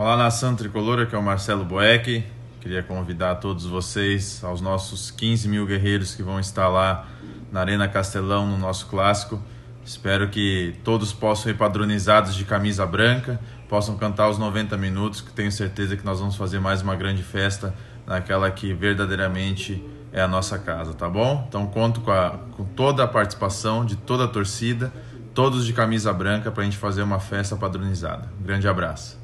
Olá, nação tricolor, aqui é o Marcelo Boeck. Queria convidar todos vocês, aos nossos 15 mil guerreiros que vão estar lá na Arena Castelão no nosso clássico. Espero que todos possam ir padronizados de camisa branca, possam cantar os 90 minutos, que tenho certeza que nós vamos fazer mais uma grande festa naquela que verdadeiramente é a nossa casa, tá bom? Então conto com, a, com toda a participação de toda a torcida, todos de camisa branca, para a gente fazer uma festa padronizada. Um grande abraço.